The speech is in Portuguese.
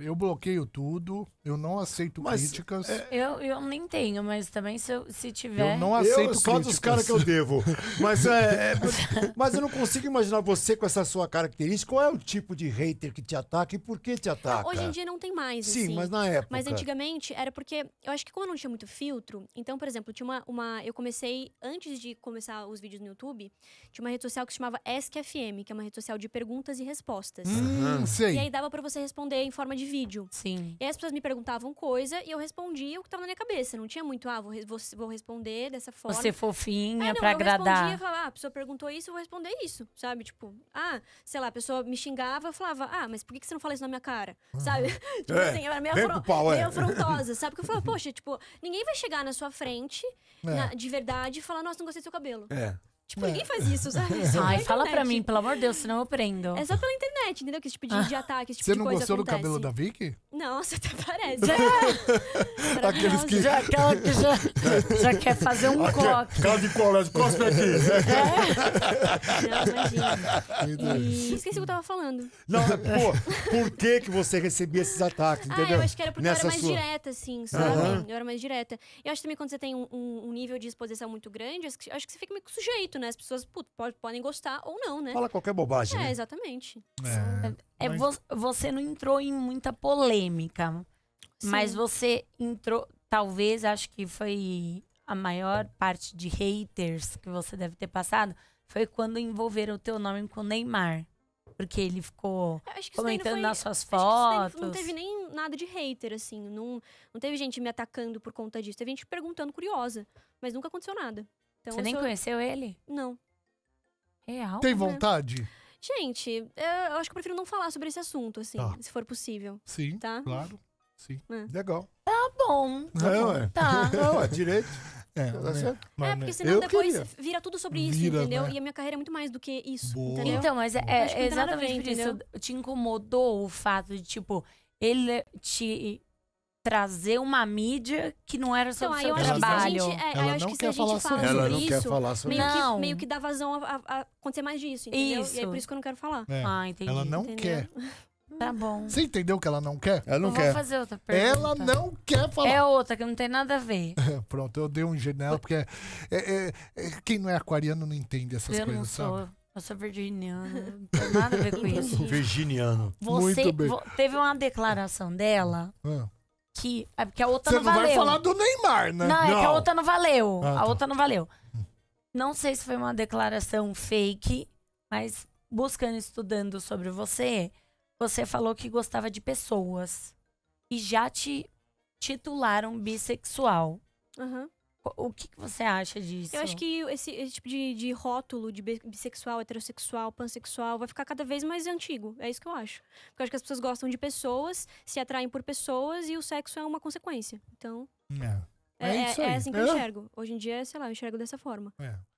Eu bloqueio tudo, eu não aceito mas, críticas. É... Eu, eu nem tenho, mas também se, eu, se tiver. Eu não aceito eu, só dos caras que eu devo. Mas, é, é, mas eu não consigo imaginar você com essa sua característica. Qual é o tipo de hater que te ataca e por que te ataca? Hoje em dia não tem mais. Sim, assim. mas na época. Mas antigamente era porque eu acho que como eu não tinha muito filtro, então, por exemplo, tinha uma, uma. Eu comecei, antes de começar os vídeos no YouTube, tinha uma rede social que se chamava AskFM, que é uma rede social de perguntas e respostas. Hum, e aí dava para você responder em forma de de vídeo. Sim. E as pessoas me perguntavam coisa e eu respondia o que tava na minha cabeça. Não tinha muito, ah, vou, vou, vou responder dessa forma. Você é fofinha é, não, pra eu agradar. eu falava, ah, a pessoa perguntou isso, eu vou responder isso, sabe? Tipo, ah, sei lá, a pessoa me xingava, eu falava, ah, mas por que você não fala isso na minha cara? Ah. Sabe? tipo é, assim, eu era meio, afro... pau, é. frontosa afrontosa, sabe? Porque eu falava, poxa, tipo, ninguém vai chegar na sua frente, é. na, de verdade, e falar, nossa, não gostei do seu cabelo. É. Tipo, é. ninguém faz isso, sabe? É Ai, fala pra mim, pelo amor de Deus, senão eu prendo. É só pela internet internet, entendeu? Que esse tipo de, de ah. ataque, esse tipo Você de não gostou acontece. do cabelo da Vicky? Nossa, até parece. Aqueles que... Já, aquela que já, já quer fazer um coque. Cala de colégio, cospe aqui. É. Não, imagina. E esqueci o que eu tava falando. Não, pô, por que que você recebia esses ataques, ah, entendeu? Ah, eu acho que era porque Nessa eu era mais sua... direta, assim, sabe? Uhum. Eu era mais direta. Eu acho também quando você tem um, um, nível de exposição muito grande, acho que, acho que você fica meio sujeito, né? As pessoas podem gostar ou não, né? Fala qualquer bobagem. É, né? exatamente. É. É, mas... Você não entrou em muita polêmica, Sim. mas você entrou. Talvez, acho que foi a maior parte de haters que você deve ter passado foi quando envolveram o teu nome com o Neymar. Porque ele ficou comentando foi, nas suas fotos. não teve nem nada de hater, assim. Não, não teve gente me atacando por conta disso. Teve gente perguntando curiosa. Mas nunca aconteceu nada. Então, você nem sou... conheceu ele? Não. Real. Tem vontade? Né? Gente, eu acho que eu prefiro não falar sobre esse assunto, assim, tá. se for possível. Sim, tá? claro. Sim. É. Legal. Tá bom. Tá, é, bom. tá. Não, é direito. É, tá né? mas é, né, porque senão eu depois queria. vira tudo sobre isso, vira, entendeu? Né? E a minha carreira é muito mais do que isso, Boa. entendeu? Então, mas é, é exatamente isso. Te incomodou o fato de, tipo, ele te trazer uma mídia que não era sobre então, seu trabalho. ela não quer falar sobre isso. Ela não quer falar sobre meio isso. Que, meio que dá vazão a, a, acontecer mais disso, entendeu? Isso. E é por isso que eu não quero falar. É. Ah, entendi. Ela não entendeu? quer. Tá bom. Você entendeu que ela não quer? Ela não eu quer. Vou fazer outra pergunta. Ela não quer falar. É outra, que não tem nada a ver. Pronto, eu dei um janela, porque é, é, é, é, quem não é aquariano não entende essas eu coisas, sou. sabe? Eu sou virginiano, não tem nada a ver com isso. Virginiano. Você, Muito bem. Teve uma declaração dela. Ah que. É porque a outra Você não, não valeu. Você vai falar do Neymar, né? Não, é que a outra não valeu. Ah, tá. a outra não valeu. Não sei se foi uma declaração fake, mas buscando, estudando sobre você, você falou que gostava de pessoas. E já te titularam bissexual. Uhum. O que, que, você acha disso? Eu acho que esse, esse tipo de, de, rótulo de bissexual, heterossexual, pansexual vai ficar cada vez mais antigo. É isso que eu acho. Porque eu acho que as pessoas gostam de pessoas, se atraem por pessoas e o sexo é uma consequência. Então. É. É, é, é, é assim que eu é. enxergo. Hoje em dia, sei lá, eu enxergo dessa forma. É.